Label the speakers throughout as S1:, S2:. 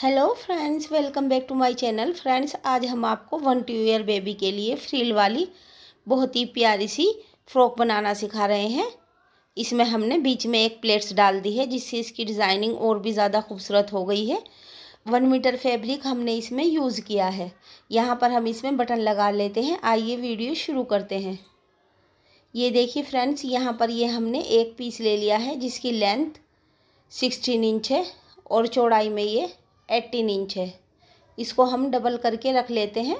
S1: hello friends welcome back to my channel friends आज हम आपको वन टू ईयर बेबी के लिए फ्रील वाली बहुत ही प्यारी सी फ्रॉक बनाना सिखा रहे हैं इसमें हमने बीच में एक प्लेट्स डाल दी है जिससे इसकी डिज़ाइनिंग और भी ज़्यादा खूबसूरत हो गई है वन मीटर फैब्रिक हमने इसमें यूज़ किया है यहाँ पर हम इसमें बटन लगा लेते हैं आइए वीडियो शुरू करते हैं ये देखिए फ्रेंड्स यहाँ पर ये हमने एक पीस ले लिया है जिसकी लेंथ सिक्सटीन इंच है और चौड़ाई में ये एट्टीन इंच है इसको हम डबल करके रख लेते हैं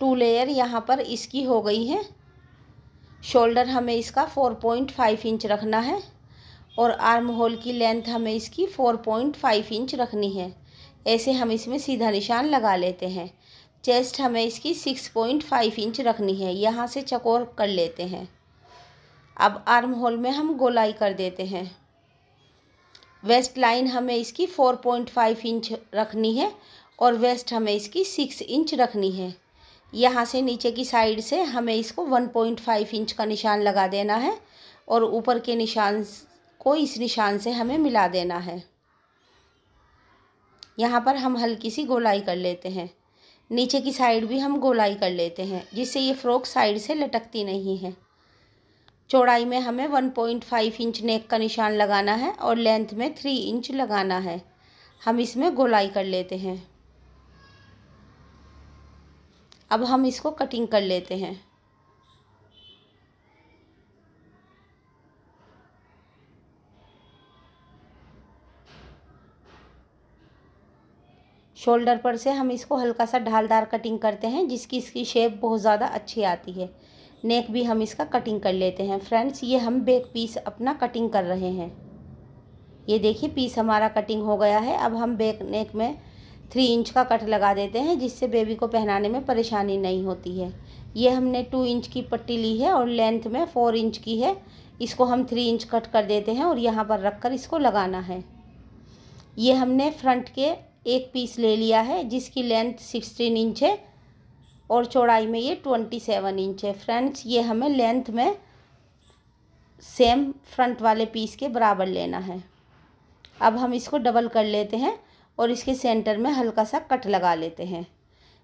S1: टू लेयर यहाँ पर इसकी हो गई है शोल्डर हमें इसका फोर पॉइंट फाइव इंच रखना है और आर्म होल की लेंथ हमें इसकी फ़ोर पॉइंट फाइव इंच रखनी है ऐसे हम इसमें सीधा निशान लगा लेते हैं चेस्ट हमें इसकी सिक्स पॉइंट फाइव इंच रखनी है यहाँ से चकोर कर लेते हैं अब आर्म होल में हम गोलाई कर देते हैं वेस्ट लाइन हमें इसकी फोर पॉइंट फाइव इंच रखनी है और वेस्ट हमें इसकी सिक्स इंच रखनी है यहाँ से नीचे की साइड से हमें इसको वन पॉइंट फाइव इंच का निशान लगा देना है और ऊपर के निशान को इस निशान से हमें मिला देना है यहाँ पर हम हल्की सी गोलाई कर लेते हैं नीचे की साइड भी हम गोलाई कर लेते हैं जिससे ये फ़्रॉक साइड से लटकती नहीं है चौड़ाई में हमें 1.5 इंच नेक का निशान लगाना है और लेंथ में 3 इंच लगाना है हम इसमें गोलाई कर लेते हैं अब हम इसको कटिंग कर लेते हैं शोल्डर पर से हम इसको हल्का सा ढालदार कटिंग करते हैं जिसकी इसकी शेप बहुत ज़्यादा अच्छी आती है नेक भी हम इसका कटिंग कर लेते हैं फ्रेंड्स ये हम बैक पीस अपना कटिंग कर रहे हैं ये देखिए पीस हमारा कटिंग हो गया है अब हम बैक नेक में थ्री इंच का कट लगा देते हैं जिससे बेबी को पहनाने में परेशानी नहीं होती है ये हमने टू इंच की पट्टी ली है और लेंथ में फ़ोर इंच की है इसको हम थ्री इंच कट कर देते हैं और यहाँ पर रख कर इसको लगाना है ये हमने फ्रंट के एक पीस ले लिया है जिसकी लेंथ सिक्सटीन इंच है और चौड़ाई में ये ट्वेंटी सेवन इंच है फ्रेंड्स ये हमें लेंथ में सेम फ्रंट वाले पीस के बराबर लेना है अब हम इसको डबल कर लेते हैं और इसके सेंटर में हल्का सा कट लगा लेते हैं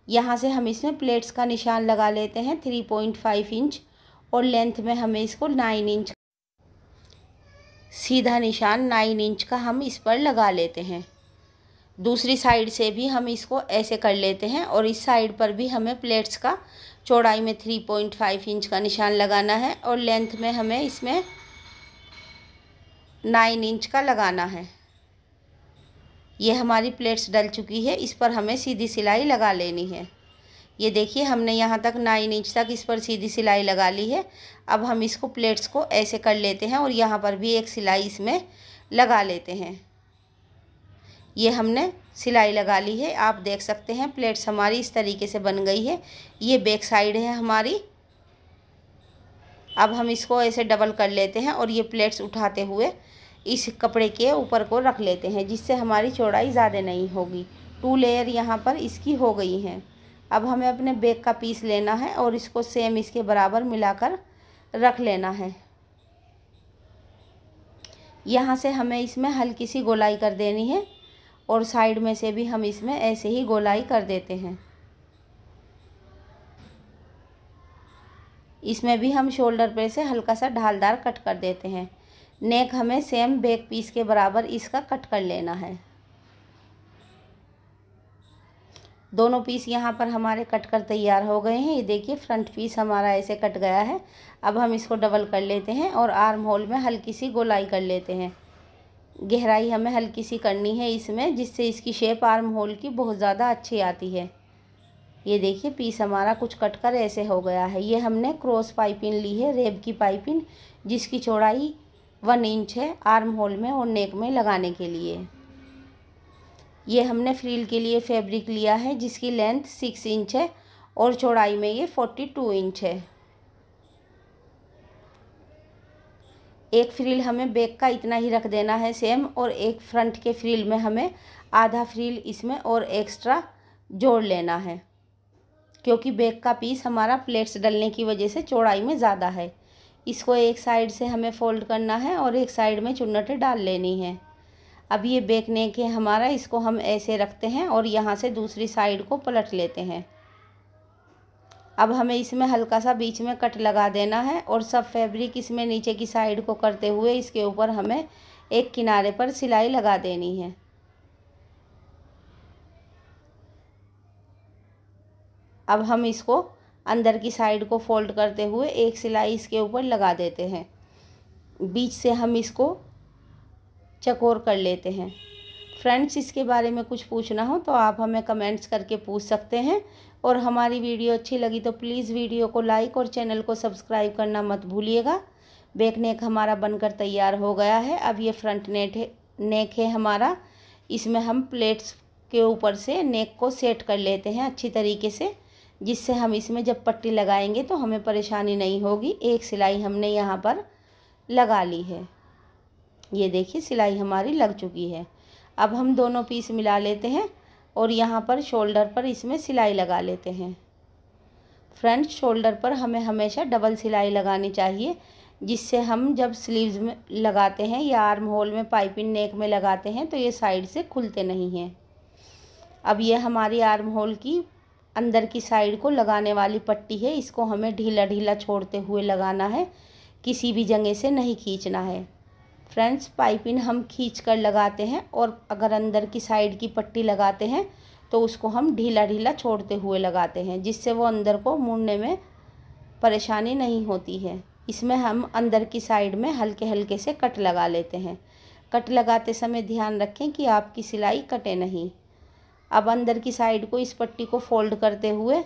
S1: यहाँ से हम इसमें प्लेट्स का निशान लगा लेते हैं थ्री पॉइंट फाइव इंच और लेंथ में हमें इसको नाइन इंच सीधा निशान नाइन इंच का हम इस पर लगा लेते हैं दूसरी साइड से भी हम इसको ऐसे कर लेते हैं और इस साइड पर भी हमें प्लेट्स का चौड़ाई में थ्री पॉइंट फाइव इंच का निशान लगाना है और लेंथ में हमें इसमें नाइन इंच का लगाना है ये हमारी प्लेट्स डल चुकी है इस पर हमें सीधी सिलाई लगा लेनी है ये देखिए हमने यहाँ तक नाइन इंच तक इस पर सीधी सिलाई लगा ली है अब हम इसको प्लेट्स को ऐसे कर लेते हैं और यहाँ पर भी एक सिलाई इसमें लगा लेते हैं ये हमने सिलाई लगा ली है आप देख सकते हैं प्लेट्स हमारी इस तरीके से बन गई है ये बैक साइड है हमारी अब हम इसको ऐसे डबल कर लेते हैं और ये प्लेट्स उठाते हुए इस कपड़े के ऊपर को रख लेते हैं जिससे हमारी चौड़ाई ज़्यादा नहीं होगी टू लेयर यहाँ पर इसकी हो गई हैं अब हमें अपने बैग का पीस लेना है और इसको सेम इसके बराबर मिलाकर रख लेना है यहाँ से हमें इसमें हल्की सी गोलाई कर देनी है और साइड में से भी हम इसमें ऐसे ही गोलाई कर देते हैं इसमें भी हम शोल्डर पे से हल्का सा ढालदार कट कर देते हैं नेक हमें सेम बैक पीस के बराबर इसका कट कर लेना है दोनों पीस यहाँ पर हमारे कट कर तैयार हो गए हैं ये देखिए फ्रंट पीस हमारा ऐसे कट गया है अब हम इसको डबल कर लेते हैं और आर्म होल में हल्की सी गोलाई कर लेते हैं गहराई हमें हल्की सी करनी है इसमें जिससे इसकी शेप आर्म होल की बहुत ज़्यादा अच्छी आती है ये देखिए पीस हमारा कुछ कट कर ऐसे हो गया है ये हमने क्रॉस पाइपिंग ली है रेब की पाइपिंग जिसकी चौड़ाई वन इंच है आर्म होल में और नेक में लगाने के लिए ये हमने फ्रील के लिए फैब्रिक लिया है जिसकी लेंथ सिक्स इंच है और चौड़ाई में ये फोर्टी टू इंच है एक फ्रिल हमें बैक का इतना ही रख देना है सेम और एक फ्रंट के फ्रील में हमें आधा फ्रील इसमें और एक्स्ट्रा जोड़ लेना है क्योंकि बैक का पीस हमारा प्लेट्स डलने की वजह से चौड़ाई में ज़्यादा है इसको एक साइड से हमें फोल्ड करना है और एक साइड में चुन्नटें डाल लेनी है अब ये बेकने के हमारा इसको हम ऐसे रखते हैं और यहाँ से दूसरी साइड को पलट लेते हैं अब हमें इसमें हल्का सा बीच में कट लगा देना है और सब फैब्रिक इसमें नीचे की साइड को करते हुए इसके ऊपर हमें एक किनारे पर सिलाई लगा देनी है अब हम इसको अंदर की साइड को फोल्ड करते हुए एक सिलाई इसके ऊपर लगा देते हैं बीच से हम इसको चकोर कर लेते हैं फ्रेंड्स इसके बारे में कुछ पूछना हो तो आप हमें कमेंट्स करके पूछ सकते हैं और हमारी वीडियो अच्छी लगी तो प्लीज़ वीडियो को लाइक और चैनल को सब्सक्राइब करना मत भूलिएगा बेक नेक हमारा बनकर तैयार हो गया है अब ये फ्रंट नेट है नेक है हमारा इसमें हम प्लेट्स के ऊपर से नेक को सेट कर लेते हैं अच्छी तरीके से जिससे हम इसमें जब पट्टी लगाएंगे तो हमें परेशानी नहीं होगी एक सिलाई हमने यहाँ पर लगा ली है ये देखिए सिलाई हमारी लग चुकी है अब हम दोनों पीस मिला लेते हैं और यहाँ पर शोल्डर पर इसमें सिलाई लगा लेते हैं फ्रंट शोल्डर पर हमें हमेशा डबल सिलाई लगानी चाहिए जिससे हम जब स्लीव्स में लगाते हैं या आर्म होल में पाइपिंग नेक में लगाते हैं तो ये साइड से खुलते नहीं हैं अब ये हमारी आर्म होल की अंदर की साइड को लगाने वाली पट्टी है इसको हमें ढीला ढीला छोड़ते हुए लगाना है किसी भी जगह से नहीं खींचना है फ्रेंड्स पाइपिंग हम खींच कर लगाते हैं और अगर अंदर की साइड की पट्टी लगाते हैं तो उसको हम ढीला ढीला छोड़ते हुए लगाते हैं जिससे वो अंदर को मुड़ने में परेशानी नहीं होती है इसमें हम अंदर की साइड में हल्के हल्के से कट लगा लेते हैं कट लगाते समय ध्यान रखें कि आपकी सिलाई कटे नहीं अब अंदर की साइड को इस पट्टी को फोल्ड करते हुए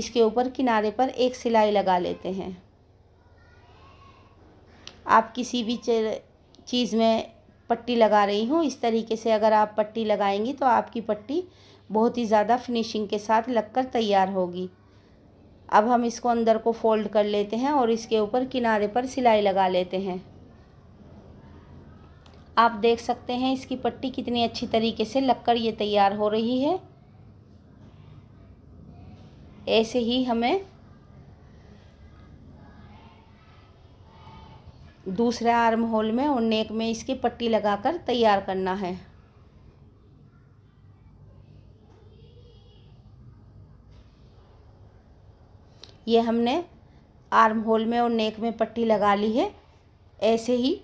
S1: इसके ऊपर किनारे पर एक सिलाई लगा लेते हैं आप किसी भी चीज़ में पट्टी लगा रही हूँ इस तरीके से अगर आप पट्टी लगाएंगी तो आपकी पट्टी बहुत ही ज़्यादा फिनिशिंग के साथ लगकर तैयार होगी अब हम इसको अंदर को फोल्ड कर लेते हैं और इसके ऊपर किनारे पर सिलाई लगा लेते हैं आप देख सकते हैं इसकी पट्टी कितनी अच्छी तरीके से लगकर ये तैयार हो रही है ऐसे ही हमें दूसरे आर्म होल में और नेक में इसकी पट्टी लगाकर तैयार करना है ये हमने आर्म होल में और नेक में पट्टी लगा ली है ऐसे ही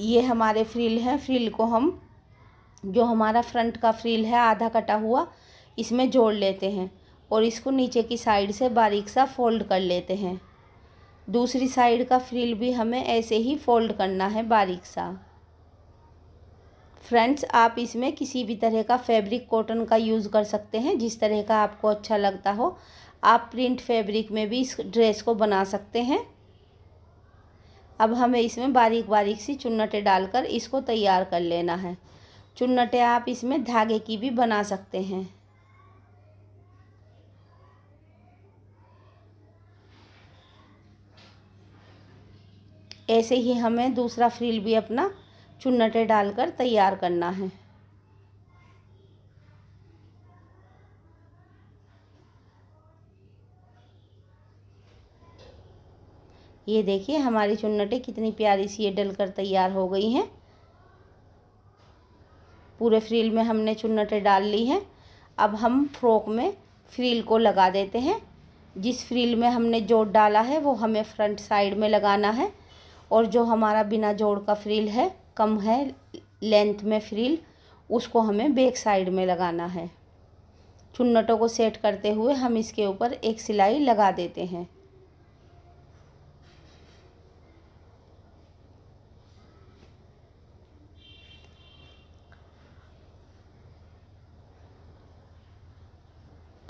S1: ये हमारे फ्रिल हैं फ्रिल को हम जो हमारा फ्रंट का फ्रिल है आधा कटा हुआ इसमें जोड़ लेते हैं और इसको नीचे की साइड से बारीक सा फोल्ड कर लेते हैं दूसरी साइड का फ्रिल भी हमें ऐसे ही फोल्ड करना है बारीक सा फ्रेंड्स आप इसमें किसी भी तरह का फैब्रिक कॉटन का यूज़ कर सकते हैं जिस तरह का आपको अच्छा लगता हो आप प्रिंट फैब्रिक में भी इस ड्रेस को बना सकते हैं अब हमें इसमें बारीक बारीक सी चुन्नटे डालकर इसको तैयार कर लेना है चुन्नटे आप इसमें धागे की भी बना सकते हैं ऐसे ही हमें दूसरा फ्रिल भी अपना चुन्नटे डालकर तैयार करना है ये देखिए हमारी चुन्नटे कितनी प्यारी सी ये डलकर तैयार हो गई हैं पूरे फ्रिल में हमने चुन्नटे डाल ली हैं अब हम फ्रॉक में फ्रिल को लगा देते हैं जिस फ्रिल में हमने जोड़ डाला है वो हमें फ्रंट साइड में लगाना है और जो हमारा बिना जोड़ का फ्रिल है कम है लेंथ में फ्रिल उसको हमें बैक साइड में लगाना है चुन्नटों को सेट करते हुए हम इसके ऊपर एक सिलाई लगा देते हैं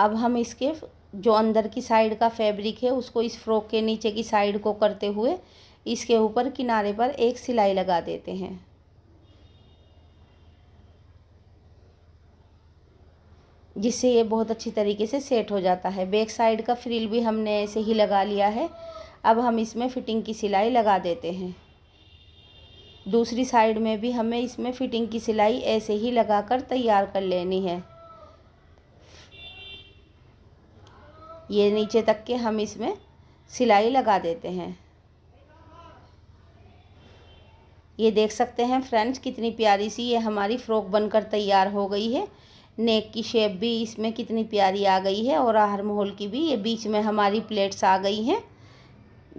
S1: अब हम इसके जो अंदर की साइड का फैब्रिक है उसको इस फ्रॉक के नीचे की साइड को करते हुए इसके ऊपर किनारे पर एक सिलाई लगा देते हैं जिससे ये बहुत अच्छी तरीके से सेट हो जाता है बैक साइड का फ्रिल भी हमने ऐसे ही लगा लिया है अब हम इसमें फ़िटिंग की सिलाई लगा देते हैं दूसरी साइड में भी हमें इसमें फ़िटिंग की सिलाई ऐसे ही लगाकर तैयार कर लेनी है ये नीचे तक के हम इसमें सिलाई लगा देते हैं ये देख सकते हैं फ्रेंड्स कितनी प्यारी सी ये हमारी फ़्रॉक बनकर तैयार हो गई है नेक की शेप भी इसमें कितनी प्यारी आ गई है और आहर माहौल की भी ये बीच में हमारी प्लेट्स आ गई हैं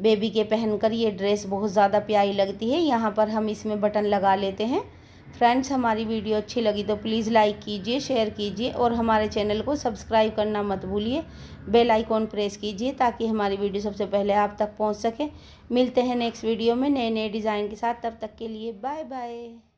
S1: बेबी के पहनकर ये ड्रेस बहुत ज़्यादा प्यारी लगती है यहाँ पर हम इसमें बटन लगा लेते हैं फ्रेंड्स हमारी वीडियो अच्छी लगी तो प्लीज़ लाइक कीजिए शेयर कीजिए और हमारे चैनल को सब्सक्राइब करना मत भूलिए बेल आइकॉन प्रेस कीजिए ताकि हमारी वीडियो सबसे पहले आप तक पहुंच सके मिलते हैं नेक्स्ट वीडियो में नए नए डिज़ाइन के साथ तब तक के लिए बाय बाय